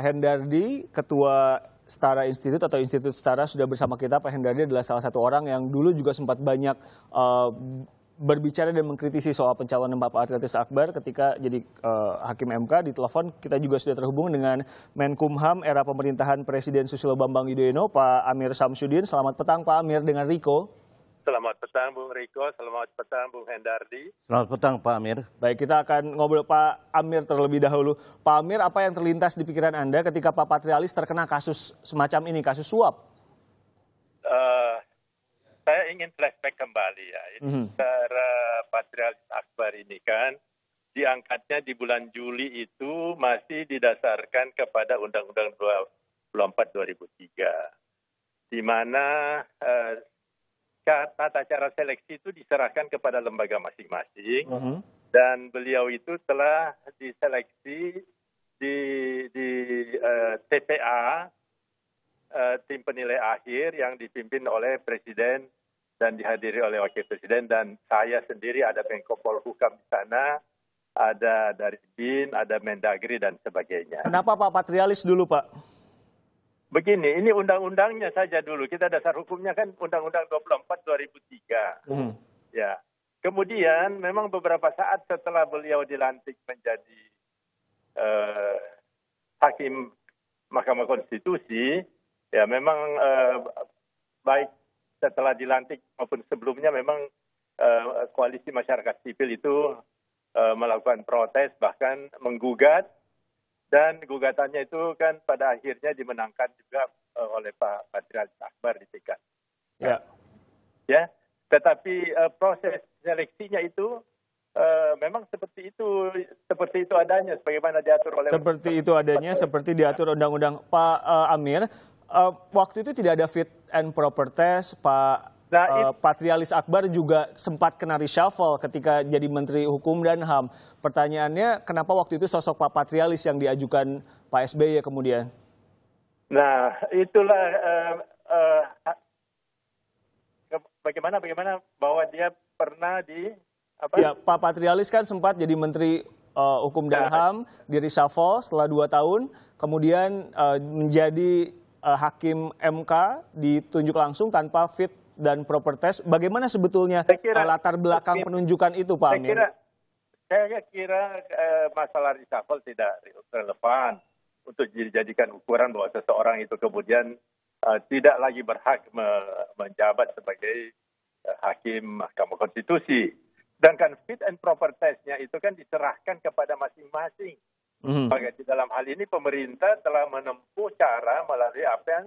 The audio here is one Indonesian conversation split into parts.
Hendardi, Ketua Setara Institut atau Institut Setara sudah bersama kita. Pak Hendardi adalah salah satu orang yang dulu juga sempat banyak uh, berbicara dan mengkritisi soal pencalonan Bapak Atletis Akbar ketika jadi uh, Hakim MK ditelepon. Kita juga sudah terhubung dengan Menkumham era pemerintahan Presiden Susilo Bambang Yudhoyono, Pak Amir Samsudin. Selamat petang Pak Amir dengan Riko. Selamat petang Bung Riko, selamat petang Bung Hendardi. Selamat petang Pak Amir. Baik, kita akan ngobrol Pak Amir terlebih dahulu. Pak Amir, apa yang terlintas di pikiran Anda ketika Pak Patrialis terkena kasus semacam ini, kasus suap? Uh, saya ingin flashback kembali ya. Ini mm -hmm. Cara Patrialis Akbar ini kan diangkatnya di bulan Juli itu masih didasarkan kepada Undang-Undang 24 2003. Di mana uh, tata cara seleksi itu diserahkan kepada lembaga masing-masing uh-huh. dan beliau itu telah diseleksi di di uh, eh, TPA uh, eh, tim penilai akhir yang dipimpin oleh presiden dan dihadiri oleh wakil presiden dan saya sendiri ada Menko Polhukam di sana ada dari BIN, ada Mendagri dan sebagainya. Kenapa Pak Patrialis dulu Pak? Begini, ini undang-undangnya saja dulu. Kita dasar hukumnya kan Undang-Undang 24 2003. Hmm. Ya. Kemudian memang beberapa saat setelah beliau dilantik menjadi uh, hakim Mahkamah Konstitusi, ya memang uh, baik setelah dilantik maupun sebelumnya memang uh, koalisi masyarakat sipil itu uh, melakukan protes bahkan menggugat dan gugatannya itu kan pada akhirnya dimenangkan juga uh, oleh Pak Patrial Akbar di TK. Ya. Ya, tetapi uh, proses seleksinya itu uh, memang seperti itu seperti itu adanya sebagaimana diatur oleh Seperti itu adanya seperti diatur undang-undang Pak uh, Amir. Uh, waktu itu tidak ada fit and proper test, Pak Nah, uh, Patrialis Akbar juga sempat kena reshuffle ketika jadi Menteri Hukum dan HAM. Pertanyaannya, kenapa waktu itu sosok Pak Patrialis yang diajukan Pak SBY ya kemudian? Nah, itulah uh, uh, bagaimana bagaimana bahwa dia pernah di apa? Ya, Pak Patrialis kan sempat jadi Menteri uh, Hukum dan nah. HAM di reshuffle setelah dua tahun, kemudian uh, menjadi hakim MK ditunjuk langsung tanpa fit dan proper test. Bagaimana sebetulnya kira, eh, latar belakang penunjukan itu, Pak Amin? Saya kira, saya kira eh, masalah reshuffle tidak relevan untuk dijadikan ukuran bahwa seseorang itu kemudian eh, tidak lagi berhak me menjabat sebagai eh, hakim Mahkamah Konstitusi. Sedangkan fit and proper testnya itu kan diserahkan kepada masing-masing. Mm -hmm. dalam hal ini pemerintah telah menempuh cara melalui apa yang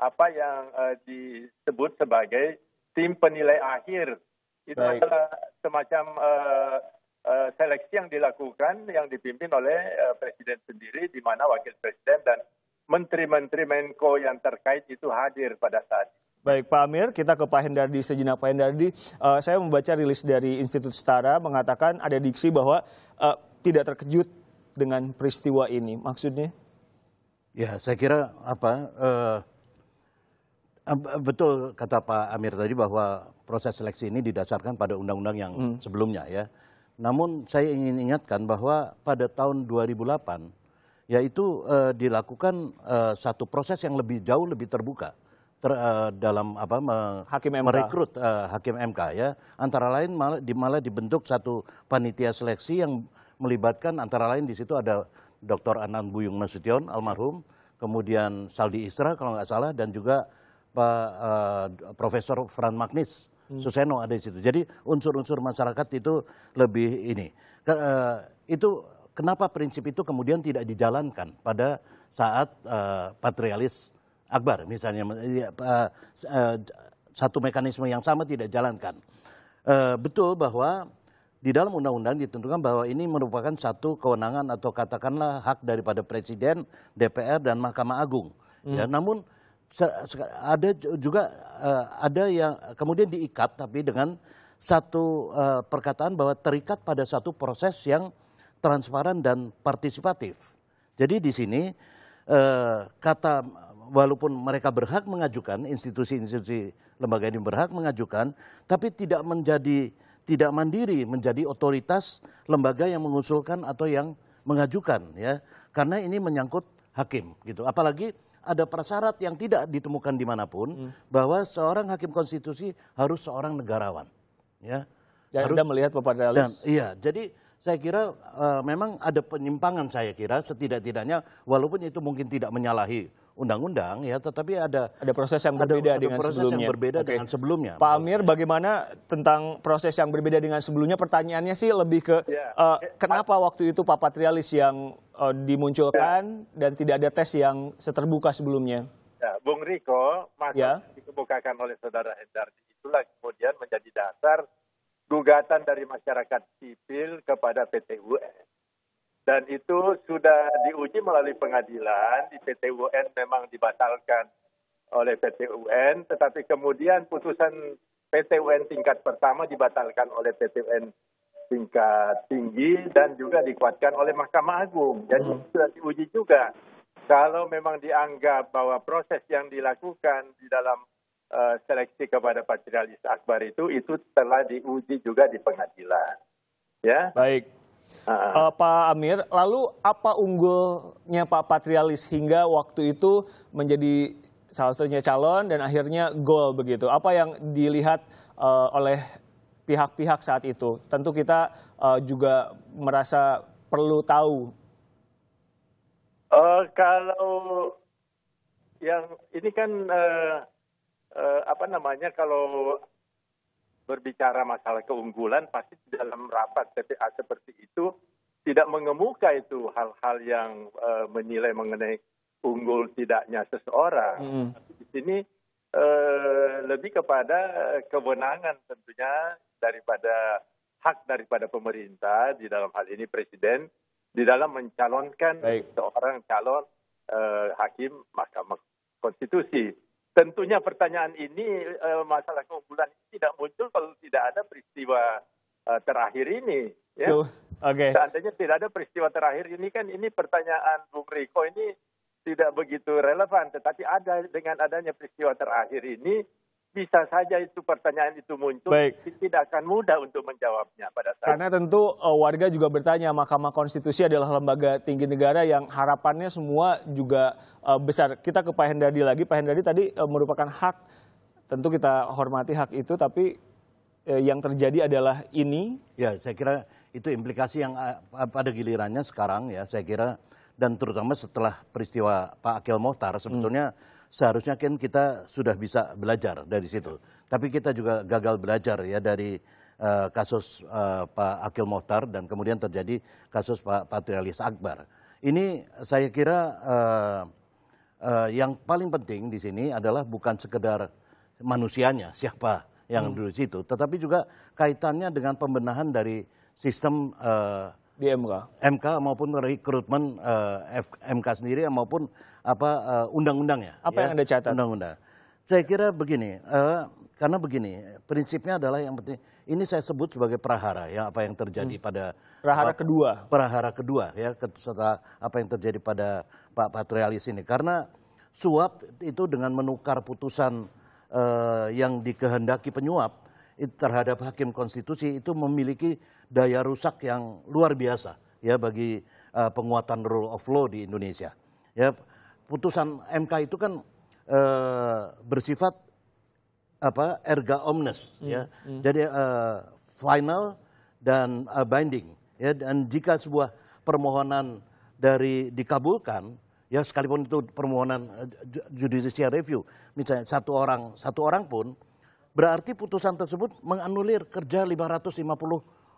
apa yang uh, disebut sebagai tim penilai akhir. Itu Baik. adalah semacam uh, uh, seleksi yang dilakukan yang dipimpin oleh uh, presiden sendiri di mana wakil presiden dan menteri-menteri Menko yang terkait itu hadir pada saat itu. Baik Pak Amir, kita ke Pak Hendardi sejenak. Pak Hendardi, uh, saya membaca rilis dari Institut Setara mengatakan ada diksi bahwa uh, tidak terkejut dengan peristiwa ini. Maksudnya? Ya, saya kira apa uh, Eh, betul kata Pak Amir tadi bahwa proses seleksi ini didasarkan pada undang-undang yang hmm. sebelumnya ya. Namun saya ingin ingatkan bahwa pada tahun 2008 yaitu uh, dilakukan uh, satu proses yang lebih jauh lebih terbuka ter, uh, dalam apa me, hakim MK. merekrut uh, hakim MK ya. Antara lain malah, di, malah dibentuk satu panitia seleksi yang melibatkan antara lain di situ ada Dr. Anand Buyung Nasution almarhum, kemudian Saldi Isra kalau nggak salah dan juga Pak uh, Profesor Fran Magnis hmm. Suseno ada di situ. Jadi unsur-unsur masyarakat itu lebih ini. Ke, uh, itu kenapa prinsip itu kemudian tidak dijalankan pada saat uh, patrialis Akbar misalnya uh, uh, satu mekanisme yang sama tidak jalankan. Uh, betul bahwa di dalam undang-undang ditentukan bahwa ini merupakan satu kewenangan atau katakanlah hak daripada presiden, DPR dan Mahkamah Agung. Ya, hmm. Ya, namun ada juga eh, ada yang kemudian diikat tapi dengan satu eh, perkataan bahwa terikat pada satu proses yang transparan dan partisipatif. Jadi di sini eh, kata walaupun mereka berhak mengajukan institusi-institusi lembaga ini berhak mengajukan tapi tidak menjadi tidak mandiri menjadi otoritas lembaga yang mengusulkan atau yang mengajukan ya karena ini menyangkut hakim gitu apalagi ada prasyarat yang tidak ditemukan dimanapun hmm. bahwa seorang hakim konstitusi harus seorang negarawan. Ya, ya harus, Anda melihat kepada dan, Iya, jadi saya kira uh, memang ada penyimpangan saya kira setidak-tidaknya walaupun itu mungkin tidak menyalahi undang-undang ya tetapi ada ada proses yang berbeda ada, dengan proses sebelumnya. yang berbeda okay. dengan sebelumnya. Pak Amir bagaimana tentang proses yang berbeda dengan sebelumnya pertanyaannya sih lebih ke ya. uh, kenapa waktu itu Pak Patrialis yang uh, dimunculkan ya. dan tidak ada tes yang seterbuka sebelumnya. Ya, Bung Riko, maka ya. dikemukakan oleh saudara Hendardi itulah kemudian menjadi dasar gugatan dari masyarakat sipil kepada PT UN. Dan itu sudah diuji melalui pengadilan, di PT UN memang dibatalkan oleh PT UN, tetapi kemudian putusan PT UN tingkat pertama dibatalkan oleh PT UN tingkat tinggi dan juga dikuatkan oleh Mahkamah Agung. Jadi hmm. sudah diuji juga. Kalau memang dianggap bahwa proses yang dilakukan di dalam uh, seleksi kepada Patrialis Akbar itu itu telah diuji juga di pengadilan. Ya. Baik. Uh, uh, Pak Amir, lalu apa unggulnya Pak Patrialis hingga waktu itu menjadi salah satunya calon dan akhirnya gol begitu? Apa yang dilihat uh, oleh pihak-pihak saat itu. Tentu kita uh, juga merasa perlu tahu. Uh, kalau yang ini kan uh, uh, apa namanya kalau berbicara masalah keunggulan pasti dalam rapat TPA seperti itu tidak mengemuka itu hal-hal yang uh, menilai mengenai unggul tidaknya seseorang. Mm. Di sini Eh, lebih kepada kewenangan tentunya daripada hak daripada pemerintah di dalam hal ini presiden di dalam mencalonkan Baik. seorang calon uh, hakim Mahkamah Konstitusi. Tentunya pertanyaan ini uh, masalah keunggulan ini tidak muncul kalau tidak ada peristiwa uh, terakhir ini. Ya. Oke. Okay. Seandainya tidak ada peristiwa terakhir ini kan ini pertanyaan Bung Riko ini tidak begitu relevan. Tetapi ada dengan adanya peristiwa terakhir ini, bisa saja itu pertanyaan itu muncul, Baik. tidak akan mudah untuk menjawabnya pada saat. Karena tentu uh, warga juga bertanya, Mahkamah Konstitusi adalah lembaga tinggi negara yang harapannya semua juga uh, besar. Kita ke Pak Hendardi lagi, Pak Hendardi tadi uh, merupakan hak, tentu kita hormati hak itu, tapi uh, yang terjadi adalah ini. Ya, saya kira itu implikasi yang uh, pada gilirannya sekarang ya, saya kira dan terutama setelah peristiwa Pak Akil Mohtar sebetulnya hmm. seharusnya kan kita sudah bisa belajar dari situ. Tapi kita juga gagal belajar ya dari uh, kasus uh, Pak Akil Mohtar dan kemudian terjadi kasus Pak Patrialis Akbar. Ini saya kira uh, uh, yang paling penting di sini adalah bukan sekedar manusianya siapa yang hmm. dulu situ, tetapi juga kaitannya dengan pembenahan dari sistem uh, di MK. MK maupun rekrutmen uh, F, MK sendiri maupun apa uh, eh, undang-undangnya. Apa yang ya, Anda catat? Undang-undang. Saya kira begini, uh, karena begini, prinsipnya adalah yang penting ini saya sebut sebagai prahara ya apa yang terjadi hmm. pada prahara apa, kedua. Prahara kedua ya setelah apa yang terjadi pada Pak Patrialis ini karena suap itu dengan menukar putusan uh, yang dikehendaki penyuap terhadap hakim konstitusi itu memiliki daya rusak yang luar biasa ya bagi uh, penguatan rule of law di Indonesia. Ya putusan MK itu kan uh, bersifat apa erga omnes hmm, ya. Hmm. Jadi uh, final dan uh, binding ya dan jika sebuah permohonan dari dikabulkan ya sekalipun itu permohonan judicial review misalnya satu orang satu orang pun Berarti putusan tersebut menganulir kerja 550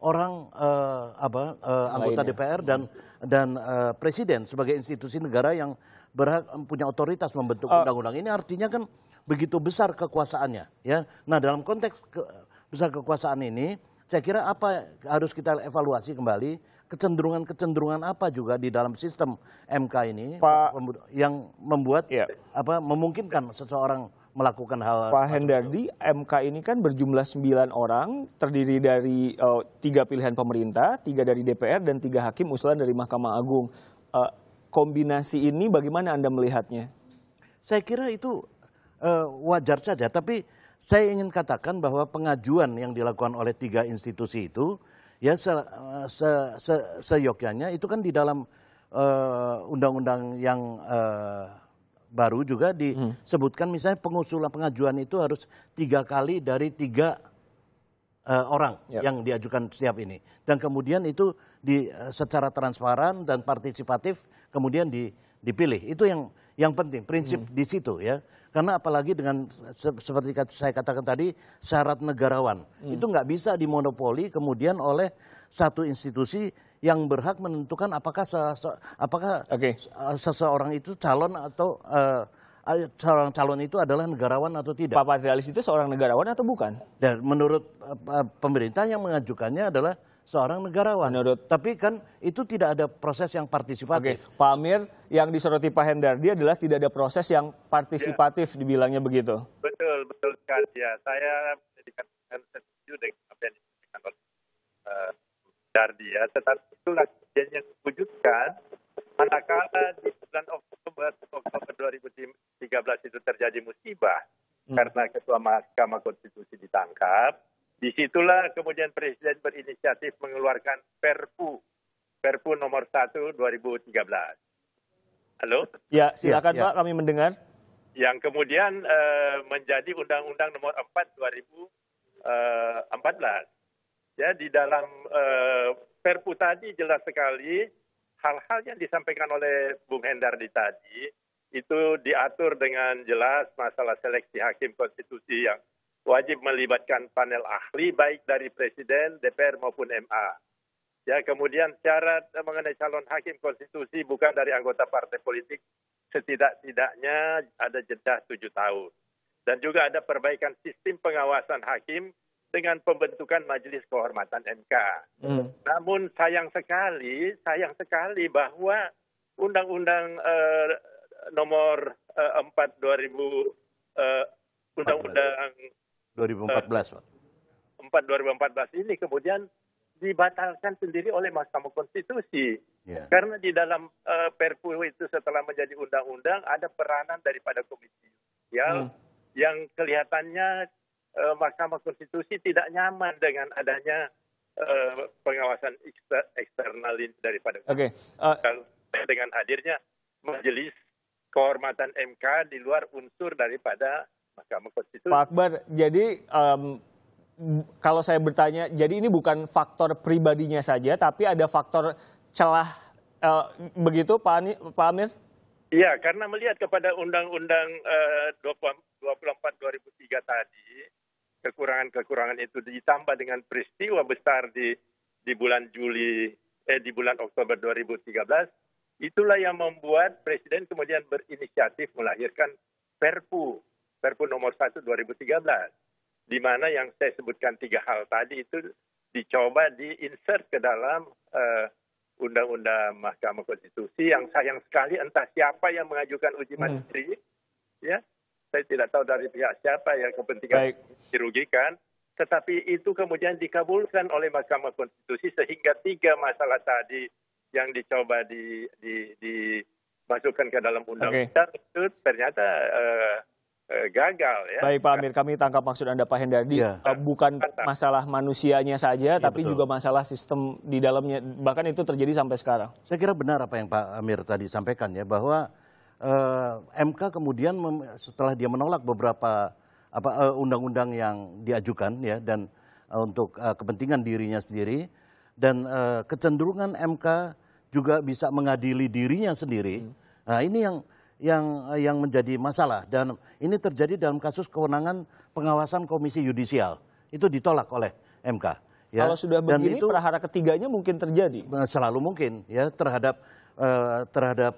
orang uh, apa uh, anggota Lainnya. DPR dan dan uh, presiden sebagai institusi negara yang berhak punya otoritas membentuk undang-undang. Uh. Ini artinya kan begitu besar kekuasaannya, ya. Nah, dalam konteks ke, besar kekuasaan ini, saya kira apa harus kita evaluasi kembali kecenderungan-kecenderungan apa juga di dalam sistem MK ini Pak, yang membuat yeah. apa memungkinkan seseorang melakukan hal Pak Hendardi, MK ini kan berjumlah 9 orang, terdiri dari eh, tiga uh, pilihan pemerintah, tiga dari DPR dan tiga hakim usulan dari Mahkamah Agung. Uh, kombinasi ini bagaimana Anda melihatnya? Saya kira itu uh, wajar saja, tapi saya ingin katakan bahwa pengajuan yang dilakukan oleh tiga institusi itu ya se, se, se, seyogyanya itu kan di dalam undang-undang uh, yang uh, baru juga hmm. disebutkan misalnya pengusulan pengajuan itu harus tiga kali dari tiga uh, orang yep. Ya. yang diajukan setiap ini dan kemudian itu di eh, secara transparan dan partisipatif kemudian di, dipilih itu yang yang penting prinsip hmm. di situ ya karena apalagi dengan se seperti saya katakan tadi syarat negarawan hmm. itu nggak bisa dimonopoli kemudian oleh satu institusi yang berhak menentukan apakah sese, apakah okay. Eh, seseorang itu calon atau uh, seorang calon itu adalah negarawan atau tidak. Pak Patrialis itu seorang negarawan atau bukan? Dan menurut uh, pemerintah yang mengajukannya adalah seorang negarawan. Menurut. Tapi kan itu tidak ada proses yang partisipatif. Oke, Pak Amir, yang disoroti Pak Hendar dia adalah tidak ada proses yang partisipatif ya. dibilangnya begitu. Betul, betul sekali ya. Saya menjadikan setuju dengan apa yang disampaikan oleh Dardi ya. Tetapi itulah kejadian yang diwujudkan manakala di bulan Oktober Oktober 2013 itu terjadi musibah hmm. karena ketua Mahkamah Konstitusi ditangkap disitulah kemudian presiden berinisiatif mengeluarkan Perpu Perpu nomor 1 2013 Halo Ya silakan ya, ya. Pak kami mendengar yang kemudian uh, menjadi Undang-Undang Nomor 4 2014 ya di dalam uh, Perpu tadi jelas sekali hal-hal yang disampaikan oleh Bung Hendardi tadi itu diatur dengan jelas masalah seleksi hakim konstitusi yang wajib melibatkan panel ahli baik dari presiden, DPR maupun MA. Ya, kemudian syarat mengenai calon hakim konstitusi bukan dari anggota partai politik setidak-tidaknya ada jeda tujuh tahun. Dan juga ada perbaikan sistem pengawasan hakim dengan pembentukan Majelis Kehormatan MK. Hmm. Namun sayang sekali, sayang sekali bahwa Undang-Undang eh, nomor eh, 4 2000 eh, Undang-Undang 2014 eh, 4 2014 ini kemudian dibatalkan sendiri oleh Mahkamah Konstitusi. Yeah. Karena di dalam uh, Perpu itu setelah menjadi undang-undang ada peranan daripada komisi yudisial hmm. yang kelihatannya eh, Mahkamah Konstitusi tidak nyaman dengan adanya eh, pengawasan ekster, eksternal daripada Okay. Uh, eh, dengan hadirnya Majelis Kehormatan MK di luar unsur daripada Mahkamah Konstitusi. Pak Akbar, jadi um, kalau saya bertanya, jadi ini bukan faktor pribadinya saja, tapi ada faktor celah uh, begitu, Pak, Ani, Pak Amir? Iya, karena melihat kepada Undang-Undang uh, 24 2003 tadi, kekurangan-kekurangan itu ditambah dengan peristiwa besar di di bulan Juli eh di bulan Oktober 2013 itulah yang membuat presiden kemudian berinisiatif melahirkan Perpu Perpu nomor 1 2013 di mana yang saya sebutkan tiga hal tadi itu dicoba diinsert ke dalam uh, Undang-Undang Mahkamah Konstitusi yang sayang sekali entah siapa yang mengajukan uji hmm. materi hmm. ya saya tidak tahu dari pihak siapa yang kepentingan Baik. dirugikan, tetapi itu kemudian dikabulkan oleh Mahkamah Konstitusi sehingga tiga masalah tadi yang dicoba di, di, dimasukkan ke dalam undang-undang okay. itu ternyata uh, gagal ya. Baik Pak Amir, kami tangkap maksud Anda Pak Hendardi, ya. Eh, bukan iya. masalah manusianya saja ya, tapi betul. juga masalah sistem di dalamnya bahkan itu terjadi sampai sekarang. Saya kira benar apa yang Pak Amir tadi sampaikan ya bahwa uh, eh, MK kemudian mem, setelah dia menolak beberapa apa uh, undang-undang yang diajukan ya dan uh, untuk uh, kepentingan dirinya sendiri dan uh, kecenderungan MK juga bisa mengadili dirinya sendiri. Hmm. Nah, ini yang yang yang menjadi masalah dan ini terjadi dalam kasus kewenangan pengawasan komisi yudisial. Itu ditolak oleh MK. Ya. Kalau sudah begini, Dan itu, perahara ketiganya mungkin terjadi. Selalu mungkin ya terhadap uh, terhadap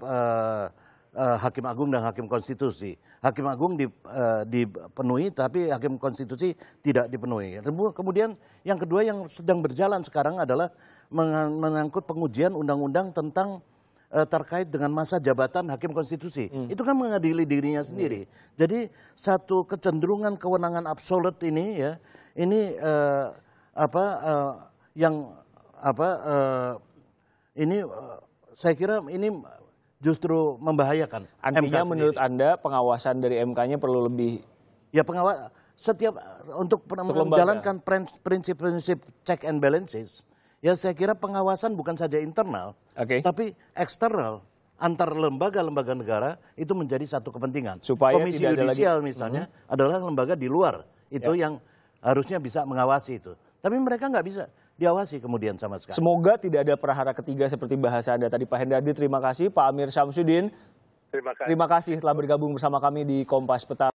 uh, hakim agung dan hakim konstitusi. Hakim agung dip, uh, eh, dipenuhi tapi hakim konstitusi tidak dipenuhi. Kemudian yang kedua yang sedang berjalan sekarang adalah menangkut pengujian undang-undang tentang uh, terkait dengan masa jabatan hakim konstitusi. Hmm. Itu kan mengadili dirinya sendiri. Hmm. Jadi satu kecenderungan kewenangan absolut ini ya, ini uh, apa uh, yang apa uh, ini uh, saya kira ini justru membahayakan. Artinya MK menurut Anda pengawasan dari MK-nya perlu lebih Ya pengawas setiap untuk, menjalankan prinsip-prinsip check and balances ya saya kira pengawasan bukan saja internal okay. tapi eksternal antar lembaga-lembaga negara itu menjadi satu kepentingan. Supaya Komisi tidak Yudisial lagi... misalnya mm -hmm. adalah lembaga di luar itu yeah. yang harusnya bisa mengawasi itu. Tapi mereka nggak bisa diawasi kemudian sama sekali. Semoga tidak ada perahara ketiga seperti bahasa Anda tadi Pak Hendardi. Terima kasih Pak Amir Syamsuddin. Terima kasih. Terima kasih telah bergabung bersama kami di Kompas Petang.